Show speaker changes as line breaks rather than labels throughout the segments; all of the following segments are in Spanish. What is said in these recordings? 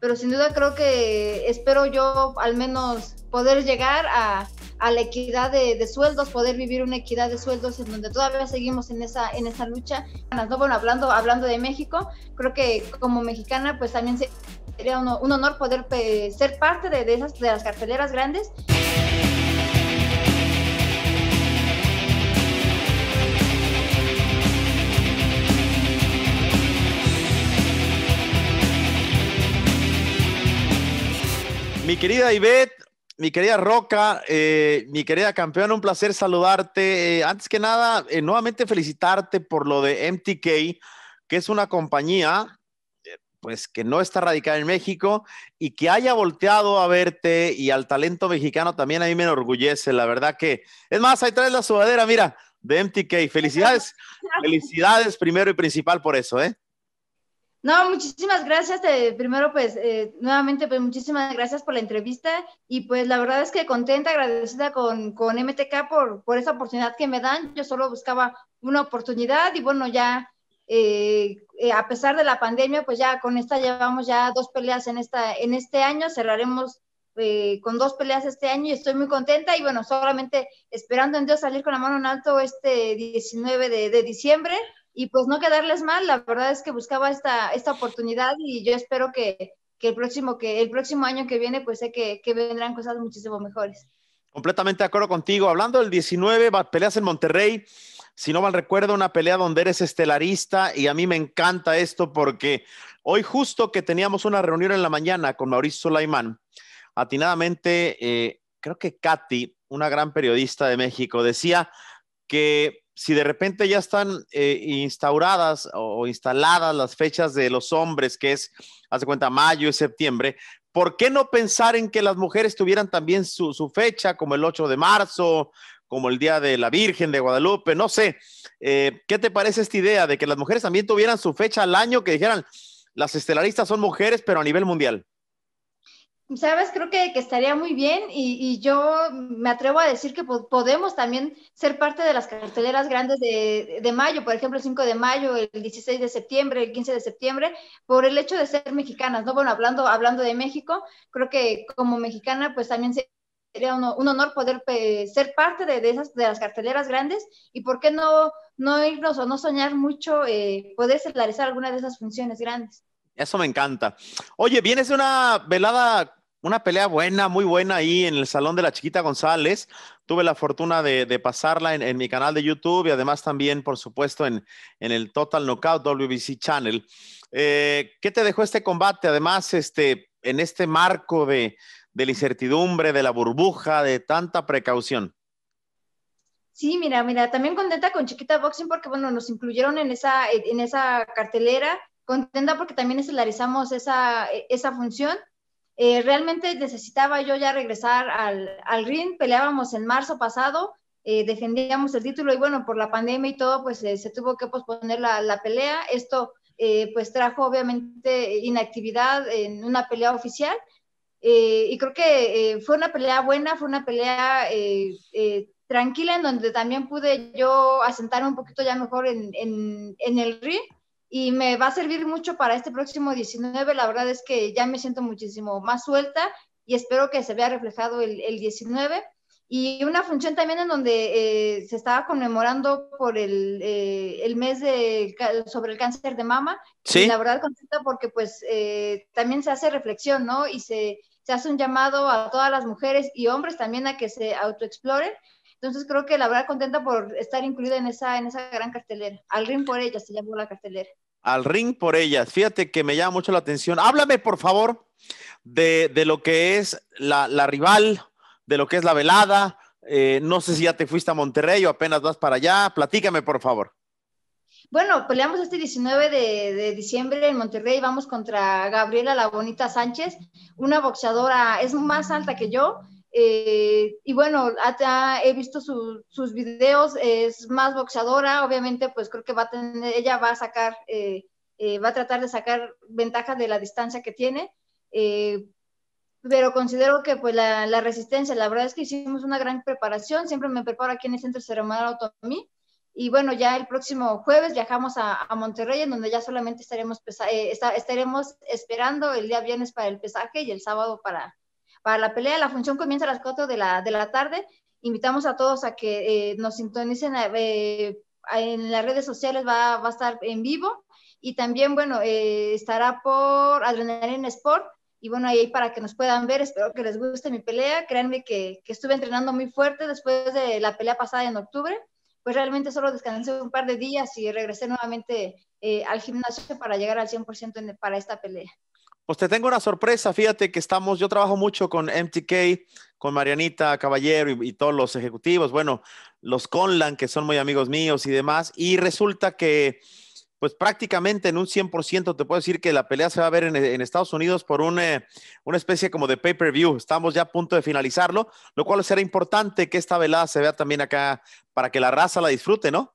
pero sin duda creo que espero yo al menos poder llegar a, a la equidad de, de, sueldos, poder vivir una equidad de sueldos en donde todavía seguimos en esa, en esa lucha. bueno, hablando, hablando de México, creo que como mexicana pues también sería un, honor poder eh, ser parte de, de, esas, de las carteleras grandes.
Mi querida Ivette, mi querida Roca, eh, mi querida campeona, un placer saludarte. Eh, antes que nada, eh, nuevamente felicitarte por lo de MTK, que es una compañía pues que no está radicada en México y que haya volteado a verte y al talento mexicano también a mí me enorgullece, la verdad que es más, ahí traes la sudadera, mira, de MTK. Felicidades, felicidades primero y principal por eso, ¿eh?
No, muchísimas gracias. Eh, primero, pues, eh, nuevamente, pues, muchísimas gracias por la entrevista y pues la verdad es que contenta, agradecida con, MTK por, por esa oportunidad que me dan. Yo solo buscaba una oportunidad y bueno, ya eh, a pesar de la pandemia, pues ya con esta llevamos ya dos peleas en, esta, en este año, cerraremos con dos peleas este año y estoy muy contenta y bueno, solamente esperando en Dios salir con la mano en alto este 19 de diciembre y pues no quedarles mal, la verdad es que buscaba esta, esta oportunidad y yo espero que, el, próximo, que el próximo año que viene pues sé que, vendrán cosas muchísimo mejores.
Completamente de acuerdo contigo. Hablando del 19, peleas en Monterrey. Si no mal recuerdo, una pelea donde eres estelarista y a mí me encanta esto porque hoy justo que teníamos una reunión en la mañana con Mauricio Sulaimán, atinadamente, eh, creo que Katy, una gran periodista de México, decía que si de repente ya están eh, instauradas o instaladas las fechas de los hombres, que es, hace cuenta, mayo y septiembre, ¿por qué no pensar en que las mujeres tuvieran también su, fecha, como el 8 de marzo, como el Día de la Virgen de Guadalupe? No sé, eh, ¿qué te parece esta idea de que las mujeres también tuvieran su fecha al año, que dijeran, las estelaristas son mujeres, pero a nivel mundial?
sabes, creo que, estaría muy bien y, yo me atrevo a decir que podemos también ser parte de las carteleras grandes de, mayo, por ejemplo, el 5 de mayo, el 16 de septiembre, el 15 de septiembre, por el hecho de ser mexicanas, ¿no? Bueno, hablando, hablando de México, creo que como mexicana, pues también sería un, honor poder ser parte de, esas de las carteleras grandes y por qué no no irnos o no soñar mucho eh, poder realizar alguna de esas funciones grandes
eso me encanta oye vienes de una velada una pelea buena, muy buena ahí en el Salón de la Chiquita González. Tuve la fortuna de, pasarla en, mi canal de YouTube y además también, por supuesto, en, en el Total Knockout WBC Channel. Eh, ¿Qué te dejó este combate? Además, este, en este marco de, de la incertidumbre, de la burbuja, de tanta precaución.
Sí, mira, mira, también contenta con Chiquita Boxing porque, bueno, nos incluyeron en esa, en esa cartelera, contenta porque también estelarizamos esa, esa función eh, realmente necesitaba yo ya regresar al, al ring, peleábamos en marzo pasado, eh, defendíamos el título y bueno, por la pandemia y todo, pues eh, se tuvo que posponer la, pelea. Esto pues trajo obviamente inactividad en una pelea oficial y creo que fue una pelea buena, fue una pelea tranquila en donde también pude yo asentarme un poquito ya mejor en, en el ring y me va a servir mucho para este próximo 19. La verdad es que ya me siento muchísimo más suelta y espero que se vea reflejado el, 19. Y una función también en donde eh, se estaba conmemorando por el, eh, mes de, sobre el cáncer de mama. Sí. Y la verdad contenta porque pues eh, también se hace reflexión, ¿no? Y se, se hace un llamado a todas las mujeres y hombres también a que se autoexploren entonces creo que la verdad contenta por estar incluida en esa, en esa gran cartelera. Al ring por ellas se llamó la cartelera.
Al ring por ellas. Fíjate que me llama mucho la atención. Háblame, por favor, de, lo que es la, rival, de lo que es la velada. Eh, no sé si ya te fuiste a Monterrey o apenas vas para allá. Platícame, por favor.
Bueno, peleamos este 19 de, diciembre en Monterrey, vamos contra Gabriela La Bonita Sánchez, una boxeadora, es más alta que yo, eh, y bueno, ah, he visto sus videos, es más boxeadora, obviamente pues creo que va a tener, ella va a sacar, eh, eh, va a tratar de sacar ventaja de la distancia que tiene, pero considero que pues la, resistencia, la verdad es que hicimos una gran preparación, siempre me preparo aquí en el Centro Ceremonial autonomía y bueno, ya el próximo jueves viajamos a, Monterrey, en donde ya solamente estaremos, estaremos esperando el día viernes para el pesaje y el sábado para para la pelea. La función comienza a las 4 de la, de la tarde. Invitamos a todos a que eh, nos sintonicen eh, eh, en las redes sociales, va, a estar en vivo. Y también, bueno, estará por Adrenaline Sport. Y bueno, ahí para que nos puedan ver, espero que les guste mi pelea. Créanme que, estuve entrenando muy fuerte después de la pelea pasada en octubre. Pues realmente solo descansé un par de días y regresé nuevamente al gimnasio para llegar al 100% para esta pelea.
Pues te tengo una sorpresa, fíjate que estamos, yo trabajo mucho con MTK, con Marianita Caballero y, todos los ejecutivos, bueno, los Conlan, que son muy amigos míos y demás, y resulta que, pues prácticamente en un 100% te puedo decir que la pelea se va a ver en, Estados Unidos por eh, una especie como de pay-per-view, estamos ya a punto de finalizarlo, lo cual será importante que esta velada se vea también acá para que la raza la disfrute, ¿no?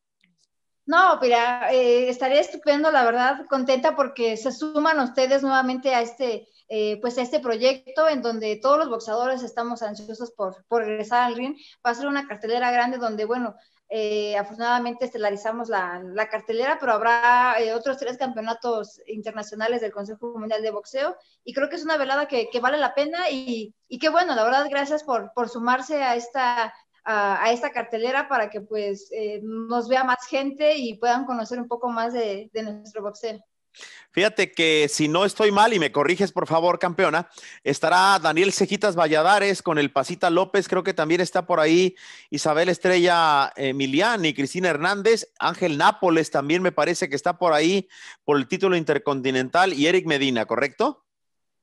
No, mira, eh, estaría estupendo, la verdad, contenta porque se suman ustedes nuevamente a este, eh, pues a este proyecto en donde todos los boxeadores estamos ansiosos por, por regresar al ring. Va a ser una cartelera grande donde, bueno, eh, afortunadamente estelarizamos la, cartelera, pero habrá otros tres campeonatos internacionales del Consejo Mundial de Boxeo y creo que es una velada que, vale la pena y, y qué bueno, la verdad, gracias por, por, sumarse a esta a, esta cartelera para que pues eh, nos vea más gente y puedan conocer un poco más de, nuestro boxeo.
Fíjate que si no estoy mal y me corriges por favor, campeona, estará Daniel Cejitas Valladares con el Pasita López, creo que también está por ahí Isabel Estrella y Cristina Hernández, Ángel Nápoles también me parece que está por ahí por el título intercontinental y Eric Medina, ¿correcto?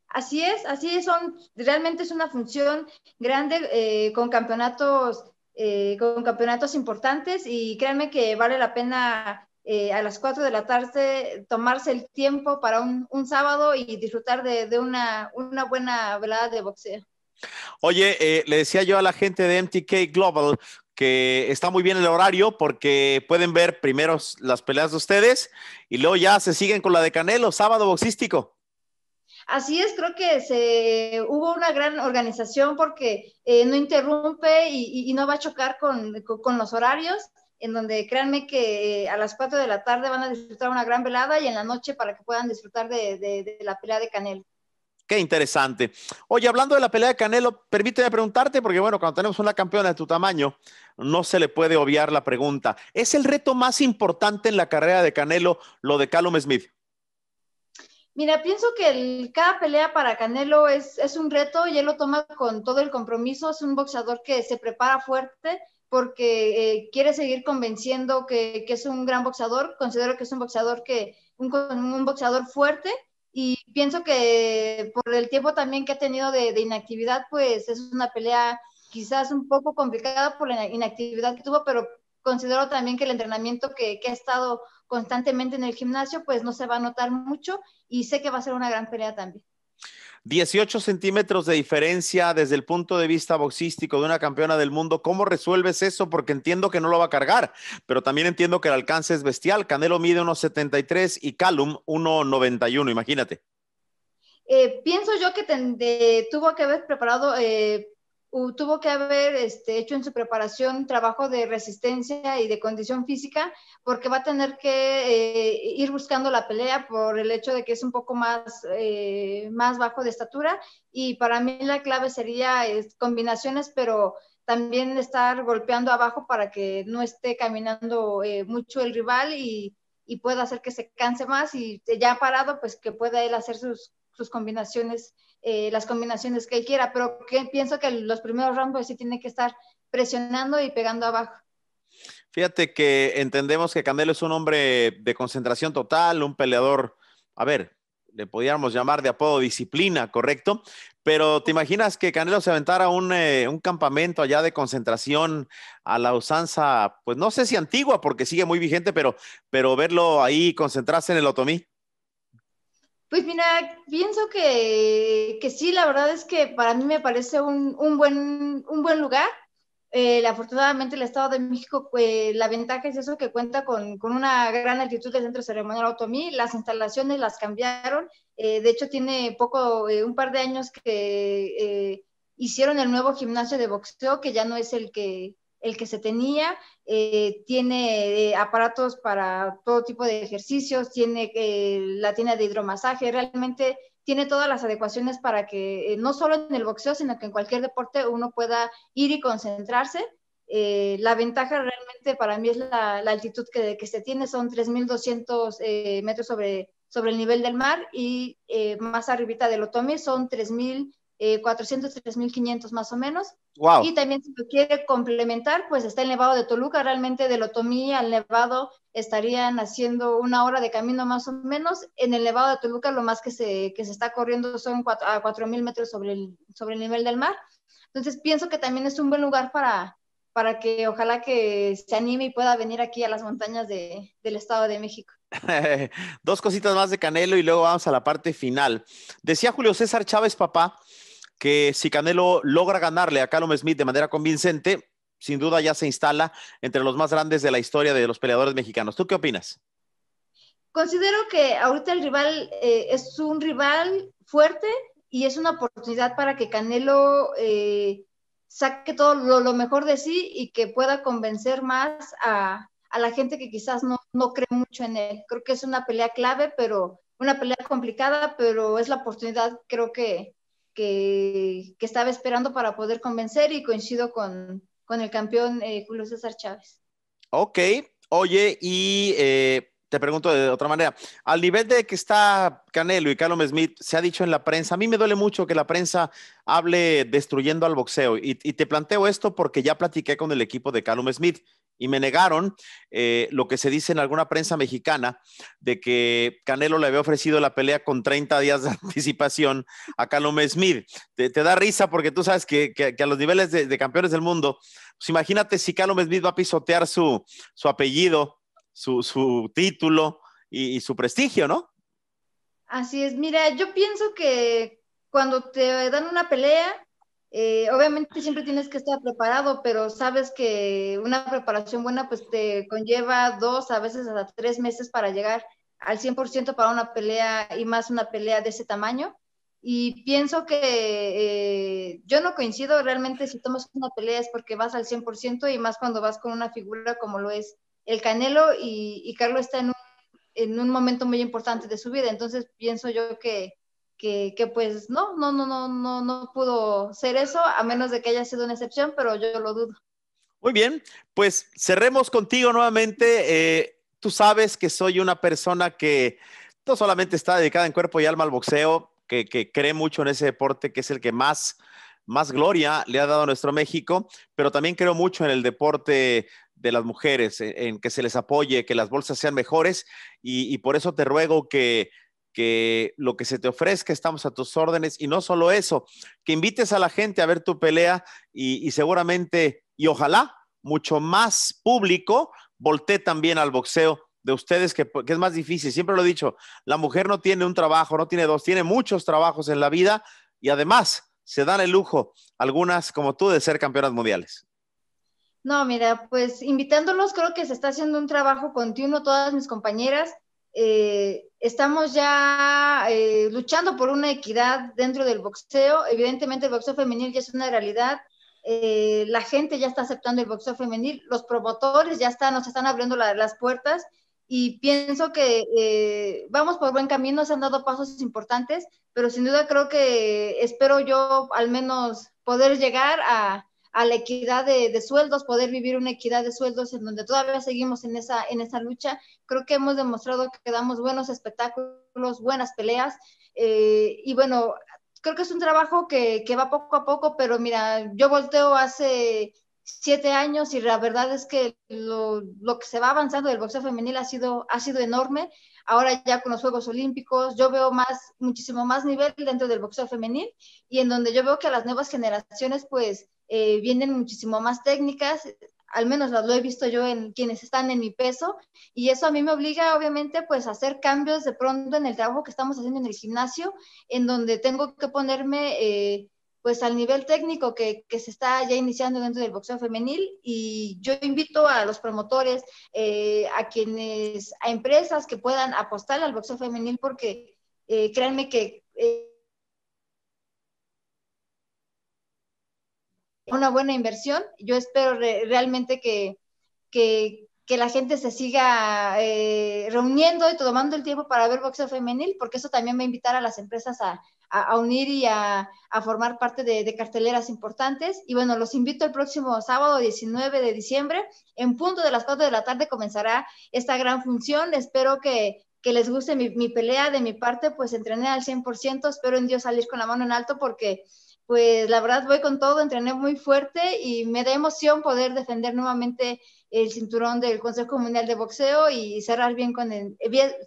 Así es, así es, son, realmente es una función grande eh, con campeonatos eh, con campeonatos importantes y créanme que vale la pena eh, a las 4 de la tarde tomarse el tiempo para un, sábado y disfrutar de, una, una, buena velada de boxeo.
Oye, eh, le decía yo a la gente de MTK Global que está muy bien el horario porque pueden ver primero las peleas de ustedes y luego ya se siguen con la de Canelo, sábado boxístico.
Así es, creo que se, hubo una gran organización porque eh, no interrumpe y, no va a chocar con, los horarios, en donde créanme que eh, a las 4 de la tarde van a disfrutar una gran velada y en la noche para que puedan disfrutar de, de la pelea de Canelo. Qué
interesante. Oye, hablando de la pelea de Canelo, permíteme preguntarte, porque bueno, cuando tenemos una campeona de tu tamaño, no se le puede obviar la pregunta. ¿Es el reto más importante en la carrera de Canelo lo de Callum Smith?
Mira, pienso que el, cada pelea para Canelo es, es un reto y él lo toma con todo el compromiso. Es un boxeador que se prepara fuerte porque eh, quiere seguir convenciendo que, que, es un gran boxeador. Considero que es un boxeador, que, un, un boxeador fuerte y pienso que por el tiempo también que ha tenido de, de, inactividad, pues es una pelea quizás un poco complicada por la inactividad que tuvo, pero considero también que el entrenamiento que, ha estado constantemente en el gimnasio, pues no se va a notar mucho y sé que va a ser una gran pelea también.
18 centímetros de diferencia desde el punto de vista boxístico de una campeona del mundo. ¿Cómo resuelves eso? Porque entiendo que no lo va a cargar, pero también entiendo que el alcance es bestial. Canelo mide 1,73 y Calum 1,91, imagínate.
Eh, pienso yo que tuvo que haber preparado eh, tuvo que haber este, hecho en su preparación trabajo de resistencia y de condición física, porque va a tener que eh, ir buscando la pelea por el hecho de que es un poco más, eh, más bajo de estatura. Y para mí la clave sería combinaciones, pero también estar golpeando abajo para que no esté caminando eh, mucho el rival y, y, pueda hacer que se canse más y ya parado, pues que pueda él hacer sus, sus combinaciones eh, las combinaciones que él quiera, pero que pienso que los primeros rounds sí tiene que estar presionando y pegando abajo.
Fíjate que entendemos que Canelo es un hombre de concentración total, un peleador, a ver, le podríamos llamar de apodo disciplina, ¿correcto? Pero ¿te imaginas que Canelo se aventara un, eh, un, campamento allá de concentración a la usanza, pues no sé si antigua, porque sigue muy vigente, pero, pero verlo ahí concentrarse en el Otomí?
Pues mira, pienso que, sí, la verdad es que para mí me parece un, buen, un buen lugar. Eh, afortunadamente el Estado de México, eh, la ventaja es eso, que cuenta con, una gran altitud del Centro Ceremonial Otomí, las instalaciones las cambiaron, eh, de hecho tiene poco, un par de años que hicieron el nuevo gimnasio de boxeo, que ya no es el que, el que se tenía, eh, tiene eh, aparatos para todo tipo de ejercicios, tiene eh, la tiene de hidromasaje, realmente tiene todas las adecuaciones para que no solo en el boxeo, sino que en cualquier deporte uno pueda ir y concentrarse. la ventaja realmente para mí es la, altitud que, se tiene, son 3.200 metros sobre, sobre el nivel del mar y más arribita del Otomí son 3.000 eh, 3.500 más o menos. Y también si lo quiere complementar, pues está el Nevado de Toluca, realmente de Lotomí al Nevado estarían haciendo una hora de camino más o menos. En el Nevado de Toluca lo más que se, que se está corriendo son 4, a 4.000 metros sobre el, sobre el nivel del mar. Entonces pienso que también es un buen lugar para, para que ojalá que se anime y pueda venir aquí a las montañas de, del Estado de México.
Dos cositas más de Canelo y luego vamos a la parte final. Decía Julio César Chávez, papá, que si Canelo logra ganarle a Callum Smith de manera convincente, sin duda ya se instala entre los más grandes de la historia de los peleadores mexicanos. ¿Tú qué opinas?
Considero que ahorita el rival eh, es un rival fuerte y es una oportunidad para que Canelo eh, saque todo lo, mejor de sí y que pueda convencer más a, la gente que quizás no, no cree mucho en él. Creo que es una pelea clave, pero una pelea complicada, pero es la oportunidad, creo que, que, estaba esperando para poder convencer y coincido con, el campeón eh, Julio César Chávez.
Ok, oye, y eh, te pregunto de otra manera, al nivel de que está Canelo y Callum Smith, se ha dicho en la prensa, a mí me duele mucho que la prensa hable destruyendo al boxeo, y, y te planteo esto porque ya platiqué con el equipo de Callum Smith, y me negaron eh, lo que se dice en alguna prensa mexicana de que Canelo le había ofrecido la pelea con 30 días de anticipación a Calome Smith. Te, da risa porque tú sabes que, a los niveles de, campeones del mundo, pues imagínate si Calome Smith va a pisotear su, su apellido, su, título y, y su prestigio, ¿no?
Así es, mira, yo pienso que cuando te dan una pelea, eh, obviamente siempre tienes que estar preparado, pero sabes que una preparación buena pues te conlleva dos, a veces hasta tres meses para llegar al 100% para una pelea y más una pelea de ese tamaño. Y pienso que eh, yo no coincido realmente si tomas una pelea es porque vas al 100% y más cuando vas con una figura como lo es el Canelo y, Carlos está en un momento muy importante de su vida. Entonces pienso yo que que, pues no, no, no, no, no, no pudo ser eso, a menos de que haya sido una excepción, pero yo lo dudo.
Muy bien, pues cerremos contigo nuevamente. Eh, tú sabes que soy una persona que no solamente está dedicada en cuerpo y alma al boxeo, que, que cree mucho en ese deporte, que es el que más, más gloria le ha dado a nuestro México, pero también creo mucho en el deporte de las mujeres, en, que se les apoye, que las bolsas sean mejores y, y por eso te ruego que que lo que se te ofrezca, estamos a tus órdenes. Y no solo eso, que invites a la gente a ver tu pelea y, seguramente, y ojalá, mucho más público volte también al boxeo de ustedes, que, que, es más difícil. Siempre lo he dicho, la mujer no tiene un trabajo, no tiene dos, tiene muchos trabajos en la vida y además se dan el lujo, algunas como tú, de ser campeonas mundiales.
No, mira, pues invitándolos, creo que se está haciendo un trabajo continuo, todas mis compañeras, eh, estamos ya eh, luchando por una equidad dentro del boxeo. Evidentemente el boxeo femenil ya es una realidad. Eh, la gente ya está aceptando el boxeo femenil, los promotores ya están, nos están abriendo las puertas y pienso que vamos por buen camino, se han dado pasos importantes, pero sin duda creo que espero yo al menos poder llegar a, a la equidad de, sueldos, poder vivir una equidad de sueldos en donde todavía seguimos en esa, en esa lucha. Creo que hemos demostrado que damos buenos espectáculos, buenas peleas eh, y bueno, creo que es un trabajo que, que, va poco a poco, pero mira, yo volteo hace siete años y la verdad es que lo, que se va avanzando del boxeo femenil ha sido, ha sido enorme. Ahora ya con los Juegos Olímpicos yo veo más, muchísimo más nivel dentro del boxeo femenil y en donde yo veo que las nuevas generaciones pues eh, vienen muchísimo más técnicas, al menos las lo he visto yo en quienes están en mi peso y eso a mí me obliga obviamente pues a hacer cambios de pronto en el trabajo que estamos haciendo en el gimnasio, en donde tengo que ponerme... Eh, pues al nivel técnico que, se está ya iniciando dentro del boxeo femenil y yo invito a los promotores, eh, a quienes, a empresas que puedan apostar al boxeo femenil porque eh, créanme que... Eh, una buena inversión. Yo espero realmente que, que la gente se siga eh, reuniendo y tomando el tiempo para ver boxeo femenil, porque eso también va a invitar a las empresas a, unir y a, formar parte de, de, carteleras importantes. Y bueno, los invito el próximo sábado 19 de diciembre, en punto de las 4 de la tarde comenzará esta gran función. Espero que que les guste mi, pelea de mi parte, pues entrené al 100%, espero en Dios salir con la mano en alto porque pues la verdad voy con todo, entrené muy fuerte y me da emoción poder defender nuevamente el cinturón del Consejo Mundial de Boxeo y cerrar bien con eh,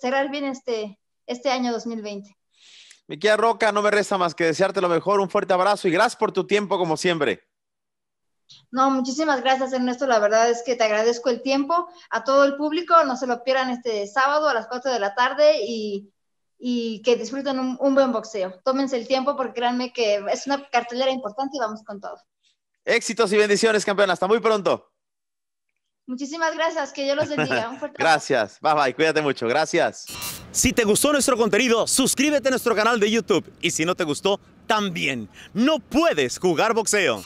cerrar bien este, este año 2020.
Miquia Roca, no me resta más que desearte lo mejor, un fuerte abrazo y gracias por tu tiempo como siempre.
No, muchísimas gracias Ernesto, la verdad es que te agradezco el tiempo a todo el público, no se lo pierdan este sábado a las 4 de la tarde y, que disfruten un, buen boxeo. Tómense el tiempo porque créanme que es una cartelera importante y vamos con todo.
Éxitos y bendiciones, campeón. Hasta muy pronto.
Muchísimas gracias, que yo los bendiga. Un fuerte
gracias, bye bye, cuídate mucho, gracias. Si te gustó nuestro contenido, suscríbete a nuestro canal de YouTube y si no te gustó, también. No puedes jugar boxeo.